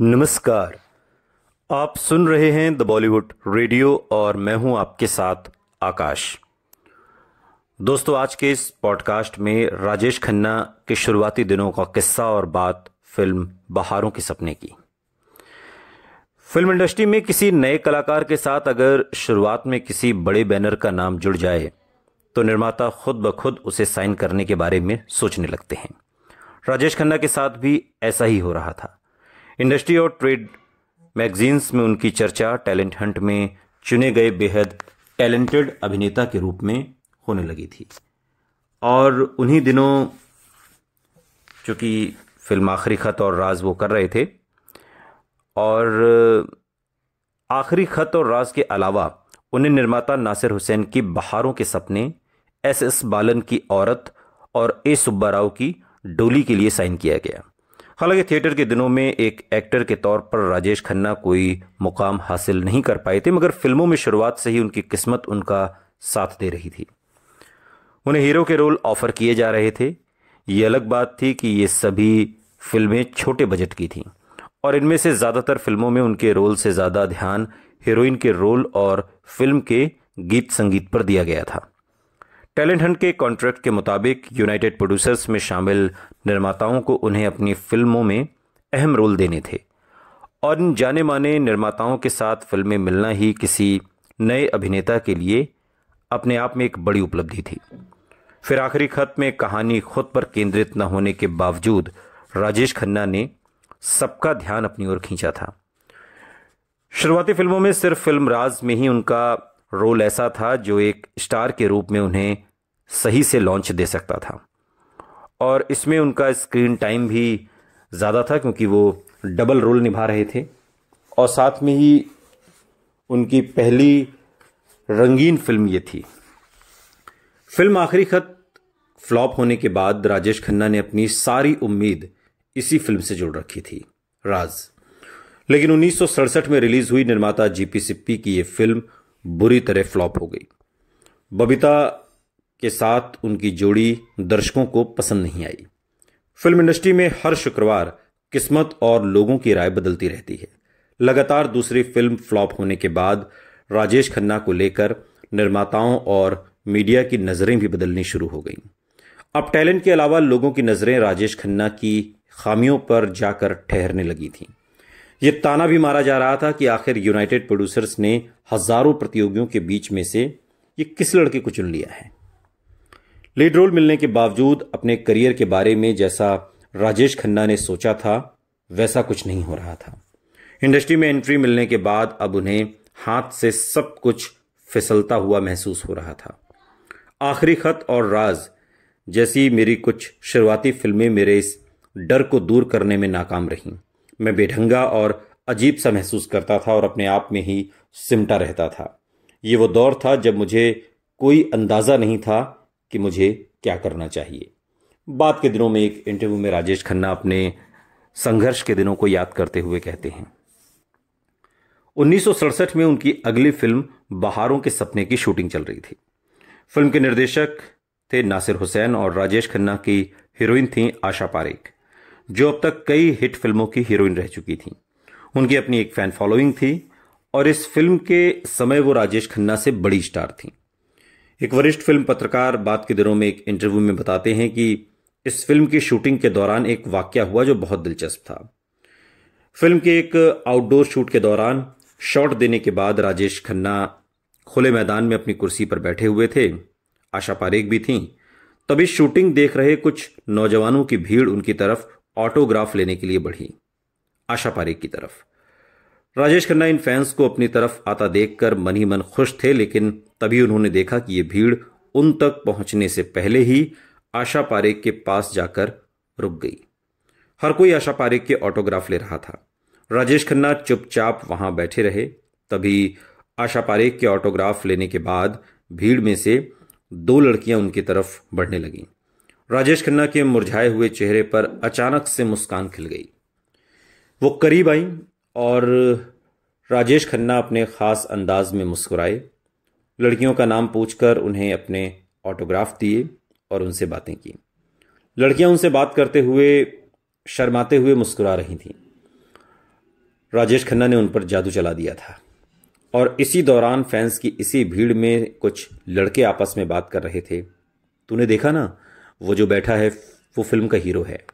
नमस्कार आप सुन रहे हैं द बॉलीवुड रेडियो और मैं हूं आपके साथ आकाश दोस्तों आज के इस पॉडकास्ट में राजेश खन्ना के शुरुआती दिनों का किस्सा और बात फिल्म बहारों के सपने की फिल्म इंडस्ट्री में किसी नए कलाकार के साथ अगर शुरुआत में किसी बड़े बैनर का नाम जुड़ जाए तो निर्माता खुद ब खुद उसे साइन करने के बारे में सोचने लगते हैं राजेश खन्ना के साथ भी ऐसा ही हो रहा था इंडस्ट्री और ट्रेड मैगजीन्स में उनकी चर्चा टैलेंट हंट में चुने गए बेहद टैलेंटेड अभिनेता के रूप में होने लगी थी और उन्हीं दिनों चूंकि फिल्म आखिरी खत और राज वो कर रहे थे और आखिरी खत और राज के अलावा उन्हें निर्माता नासिर हुसैन की बहारों के सपने एस एस बालन की औरत और ए सुब्बा राव की डोली के लिए साइन किया गया हालांकि थिएटर के दिनों में एक एक्टर के तौर पर राजेश खन्ना कोई मुकाम हासिल नहीं कर पाए थे मगर फिल्मों में शुरुआत से ही उनकी किस्मत उनका साथ दे रही थी उन्हें हीरो के रोल ऑफर किए जा रहे थे ये अलग बात थी कि ये सभी फिल्में छोटे बजट की थीं और इनमें से ज़्यादातर फिल्मों में उनके रोल से ज़्यादा ध्यान हीरोइन के रोल और फिल्म के गीत संगीत पर दिया गया था टैलेंट हंट के कॉन्ट्रैक्ट के मुताबिक यूनाइटेड प्रोड्यूसर्स में शामिल निर्माताओं को उन्हें अपनी फिल्मों में अहम रोल देने थे और इन जाने माने निर्माताओं के साथ फिल्में मिलना ही किसी नए अभिनेता के लिए अपने आप में एक बड़ी उपलब्धि थी फिर आखिरी खत में कहानी खुद पर केंद्रित न होने के बावजूद राजेश खन्ना ने सबका ध्यान अपनी ओर खींचा था शुरुआती फिल्मों में सिर्फ फिल्म राज में ही उनका रोल ऐसा था जो एक स्टार के रूप में उन्हें सही से लॉन्च दे सकता था और इसमें उनका स्क्रीन टाइम भी ज़्यादा था क्योंकि वो डबल रोल निभा रहे थे और साथ में ही उनकी पहली रंगीन फिल्म ये थी फिल्म आखिरी खत फ्लॉप होने के बाद राजेश खन्ना ने अपनी सारी उम्मीद इसी फिल्म से जुड़ रखी थी राज लेकिन उन्नीस में रिलीज हुई निर्माता जीपी सिप्पी की यह फिल्म बुरी तरह फ्लॉप हो गई बबीता के साथ उनकी जोड़ी दर्शकों को पसंद नहीं आई फिल्म इंडस्ट्री में हर शुक्रवार किस्मत और लोगों की राय बदलती रहती है लगातार दूसरी फिल्म फ्लॉप होने के बाद राजेश खन्ना को लेकर निर्माताओं और मीडिया की नज़रें भी बदलनी शुरू हो गईं अब टैलेंट के अलावा लोगों की नज़रें राजेश खन्ना की खामियों पर जाकर ठहरने लगी थीं ये ताना भी मारा जा रहा था कि आखिर यूनाइटेड प्रोड्यूसर्स ने हजारों प्रतियोगियों के बीच में से ये किस लड़के को चुन लिया है लीड रोल मिलने के बावजूद अपने करियर के बारे में जैसा राजेश खन्ना ने सोचा था वैसा कुछ नहीं हो रहा था इंडस्ट्री में एंट्री मिलने के बाद अब उन्हें हाथ से सब कुछ फिसलता हुआ महसूस हो रहा था आखिरी खत और राज जैसी मेरी कुछ शुरुआती फिल्में मेरे इस डर को दूर करने में नाकाम रहीं मैं बेढंगा और अजीब सा महसूस करता था और अपने आप में ही सिमटा रहता था ये वो दौर था जब मुझे कोई अंदाज़ा नहीं था कि मुझे क्या करना चाहिए बाद के दिनों में एक इंटरव्यू में राजेश खन्ना अपने संघर्ष के दिनों को याद करते हुए कहते हैं उन्नीस में उनकी अगली फिल्म बहारों के सपने की शूटिंग चल रही थी फिल्म के निर्देशक थे नासिर हुसैन और राजेश खन्ना की हीरोइन थी आशा पारेख जो अब तक कई हिट फिल्मों की हीरोइन रह चुकी थी उनकी अपनी एक फैन फॉलोइंग थी और इस फिल्म के समय वो राजेश खन्ना से बड़ी स्टार थी एक वरिष्ठ फिल्म पत्रकार बात के दिनों में एक इंटरव्यू में बताते हैं कि इस फिल्म की शूटिंग के दौरान एक वाक्य हुआ जो बहुत दिलचस्प था फिल्म के एक आउटडोर शूट के दौरान शॉट देने के बाद राजेश खन्ना खुले मैदान में अपनी कुर्सी पर बैठे हुए थे आशा पारेख भी थी तभी शूटिंग देख रहे कुछ नौजवानों की भीड़ उनकी तरफ ऑटोग्राफ लेने के लिए बढ़ी आशा पारेख की तरफ राजेश खन्ना इन फैंस को अपनी तरफ आता देखकर मन ही मन खुश थे लेकिन तभी उन्होंने देखा कि ये भीड़ उन तक पहुंचने से पहले ही आशा पारेख के पास जाकर रुक गई हर कोई आशा पारेख के ऑटोग्राफ ले रहा था राजेश खन्ना चुपचाप वहां बैठे रहे तभी आशा पारेख के ऑटोग्राफ लेने के बाद भीड़ में से दो लड़कियां उनकी तरफ बढ़ने लगी राजेश खन्ना के मुरझाए हुए चेहरे पर अचानक से मुस्कान खिल गई वो करीब आईं और राजेश खन्ना अपने ख़ास अंदाज में मुस्कुराए लड़कियों का नाम पूछकर उन्हें अपने ऑटोग्राफ दिए और उनसे बातें की लड़कियां उनसे बात करते हुए शर्माते हुए मुस्कुरा रही थीं राजेश खन्ना ने उन पर जादू चला दिया था और इसी दौरान फैंस की इसी भीड़ में कुछ लड़के आपस में बात कर रहे थे तूने देखा ना वो जो बैठा है वो फिल्म का हीरो है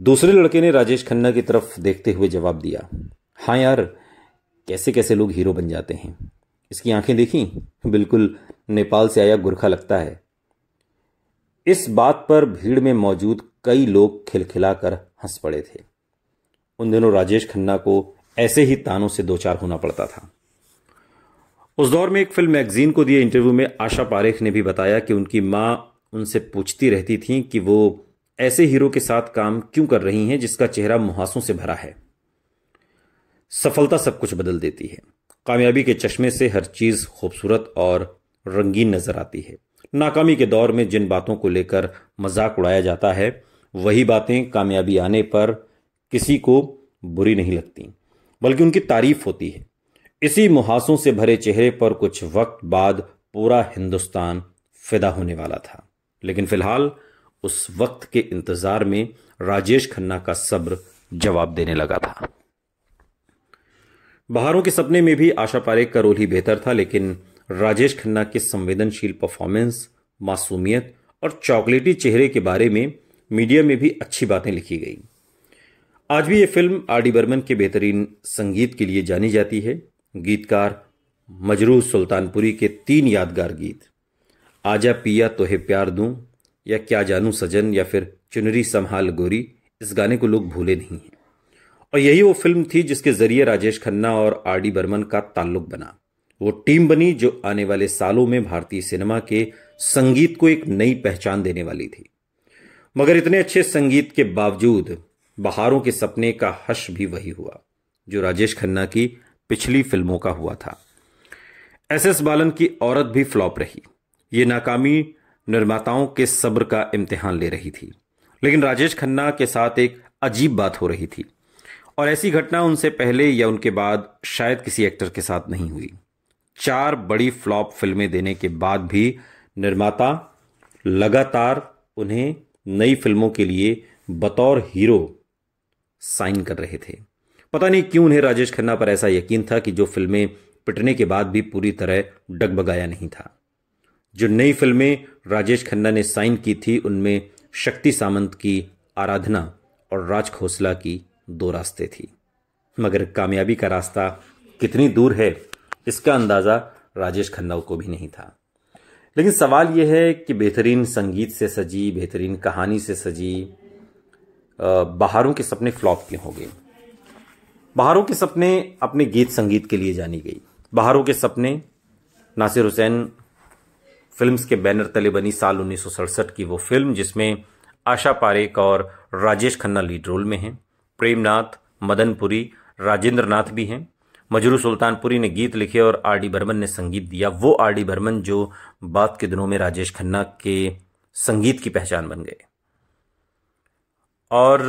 दूसरे लड़के ने राजेश खन्ना की तरफ देखते हुए जवाब दिया हाँ यार कैसे कैसे लोग हीरो बन जाते हैं इसकी आंखें देखी बिल्कुल नेपाल से आया गुरखा लगता है इस बात पर भीड़ में मौजूद कई लोग खिलखिलाकर हंस पड़े थे उन दिनों राजेश खन्ना को ऐसे ही तानों से दो चार होना पड़ता था उस दौर में एक फिल्म मैगजीन को दिए इंटरव्यू में आशा पारेख ने भी बताया कि उनकी मां उनसे पूछती रहती थी कि वो ऐसे हीरो के साथ काम क्यों कर रही हैं जिसका चेहरा मुहासों से भरा है सफलता सब कुछ बदल देती है कामयाबी के चश्मे से हर चीज खूबसूरत और रंगीन नजर आती है नाकामी के दौर में जिन बातों को लेकर मजाक उड़ाया जाता है वही बातें कामयाबी आने पर किसी को बुरी नहीं लगती बल्कि उनकी तारीफ होती है इसी मुहासों से भरे चेहरे पर कुछ वक्त बाद पूरा हिंदुस्तान फिदा होने वाला था लेकिन फिलहाल उस वक्त के इंतजार में राजेश खन्ना का सब्र जवाब देने लगा था बहारों के सपने में भी आशा पारेख का रोल ही बेहतर था लेकिन राजेश खन्ना के संवेदनशील परफॉर्मेंस मासूमियत और चॉकलेटी चेहरे के बारे में मीडिया में भी अच्छी बातें लिखी गई आज भी ये फिल्म आर डी बर्मन के बेहतरीन संगीत के लिए जानी जाती है गीतकार मजरू सुल्तानपुरी के तीन यादगार गीत आजा पिया तोहे प्यार दूं या क्या जानू सजन या फिर चुनरी संभाल गोरी इस गाने को लोग भूले नहीं हैं और यही वो फिल्म थी जिसके जरिए राजेश खन्ना और आर डी बर्मन का ताल्लुक बना वो टीम बनी जो आने वाले सालों में भारतीय सिनेमा के संगीत को एक नई पहचान देने वाली थी मगर इतने अच्छे संगीत के बावजूद बहारों के सपने का हश भी वही हुआ जो राजेश खन्ना की पिछली फिल्मों का हुआ था एस एस बालन की औरत भी फ्लॉप रही ये नाकामी निर्माताओं के सब्र का इम्तिहान ले रही थी लेकिन राजेश खन्ना के साथ एक अजीब बात हो रही थी और ऐसी घटना उनसे पहले या उनके बाद शायद किसी एक्टर के साथ नहीं हुई चार बड़ी फ्लॉप फिल्में देने के बाद भी निर्माता लगातार उन्हें नई फिल्मों के लिए बतौर हीरो साइन कर रहे थे पता नहीं क्यों उन्हें राजेश खन्ना पर ऐसा यकीन था कि जो फिल्में पिटने के बाद भी पूरी तरह डगबगाया नहीं था जो नई फिल्में राजेश खन्ना ने साइन की थी उनमें शक्ति सामंत की आराधना और राज खोसला की दो रास्ते थी मगर कामयाबी का रास्ता कितनी दूर है इसका अंदाज़ा राजेश खन्ना को भी नहीं था लेकिन सवाल यह है कि बेहतरीन संगीत से सजी बेहतरीन कहानी से सजी बाहरों के सपने फ्लॉप क्यों हो गए बाहरों के सपने अपने गीत संगीत के लिए जानी गई बाहरों के सपने नासिर हुसैन फिल्म्स के बैनर तले बनी साल उन्नीस की वो फिल्म जिसमें आशा पारेख और राजेश खन्ना लीड रोल में हैं प्रेमनाथ मदनपुरी राजेंद्र नाथ भी हैं मजरू सुल्तानपुरी ने गीत लिखे और आर डी बर्मन ने संगीत दिया वो आर डी बर्मन जो बाद के दिनों में राजेश खन्ना के संगीत की पहचान बन गए और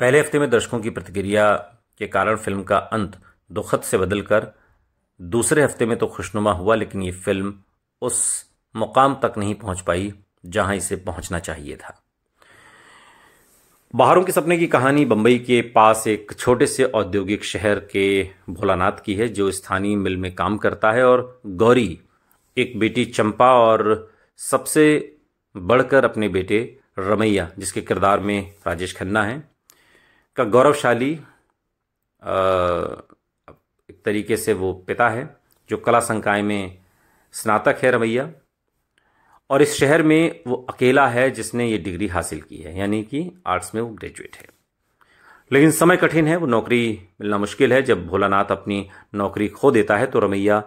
पहले हफ्ते में दर्शकों की प्रतिक्रिया के कारण फिल्म का अंत दुखद से बदलकर दूसरे हफ्ते में तो खुशनुमा हुआ लेकिन ये फिल्म उस मुकाम तक नहीं पहुंच पाई जहां इसे पहुंचना चाहिए था बाहरों के सपने की कहानी बंबई के पास एक छोटे से औद्योगिक शहर के भोलानाथ की है जो स्थानीय मिल में काम करता है और गौरी एक बेटी चंपा और सबसे बढ़कर अपने बेटे रमैया जिसके किरदार में राजेश खन्ना है का गौरवशाली एक तरीके से वो पिता है जो कला संकाय में स्नातक है रवैया और इस शहर में वो अकेला है जिसने ये डिग्री हासिल की है यानी कि आर्ट्स में वो ग्रेजुएट है लेकिन समय कठिन है वो नौकरी मिलना मुश्किल है जब भोलानाथ अपनी नौकरी खो देता है तो रमैया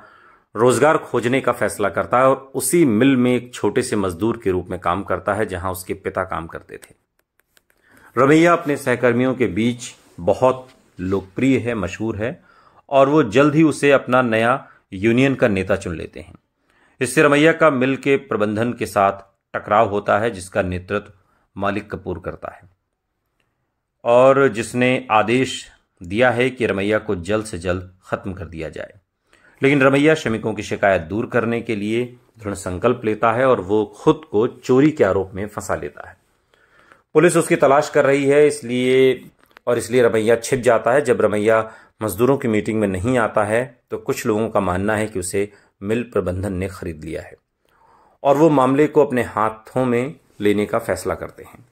रोजगार खोजने का फैसला करता है और उसी मिल में एक छोटे से मजदूर के रूप में काम करता है जहां उसके पिता काम करते थे रमैया अपने सहकर्मियों के बीच बहुत लोकप्रिय है मशहूर है और वो जल्द ही उसे अपना नया यूनियन का नेता चुन लेते हैं इससे रमैया का मिल के प्रबंधन के साथ टकराव होता है जिसका नेतृत्व मालिक कपूर करता है और जिसने आदेश दिया है कि रमैया को जल्द से जल्द खत्म कर दिया जाए लेकिन रमैया श्रमिकों की शिकायत दूर करने के लिए दृढ़ संकल्प लेता है और वो खुद को चोरी के आरोप में फंसा लेता है पुलिस उसकी तलाश कर रही है इसलिए और इसलिए रमैया छिप जाता है जब रमैया मजदूरों की मीटिंग में नहीं आता है तो कुछ लोगों का मानना है कि उसे मिल प्रबंधन ने खरीद लिया है और वो मामले को अपने हाथों में लेने का फैसला करते हैं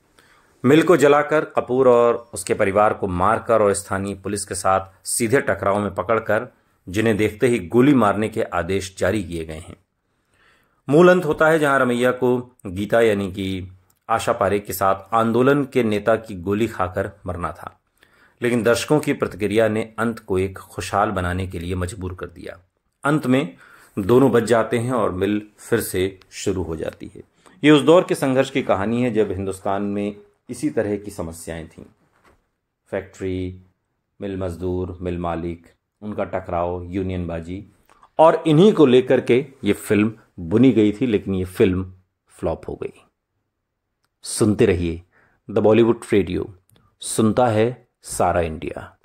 मिल को जलाकर कपूर और उसके परिवार को मारकर और स्थानीय पुलिस के साथ सीधे टकराव में पकड़कर जिन्हें देखते ही गोली मारने के आदेश जारी किए गए हैं मूल अंत होता है जहां रमैया को गीता यानी कि आशा पारे के साथ आंदोलन के नेता की गोली खाकर मरना था लेकिन दर्शकों की प्रतिक्रिया ने अंत को एक खुशहाल बनाने के लिए मजबूर कर दिया अंत में दोनों बच जाते हैं और मिल फिर से शुरू हो जाती है ये उस दौर के संघर्ष की कहानी है जब हिंदुस्तान में इसी तरह की समस्याएं थीं फैक्ट्री मिल मजदूर मिल मालिक उनका टकराव यूनियनबाजी और इन्हीं को लेकर के ये फिल्म बुनी गई थी लेकिन ये फिल्म फ्लॉप हो गई सुनते रहिए द बॉलीवुड रेडियो सुनता है सारा इंडिया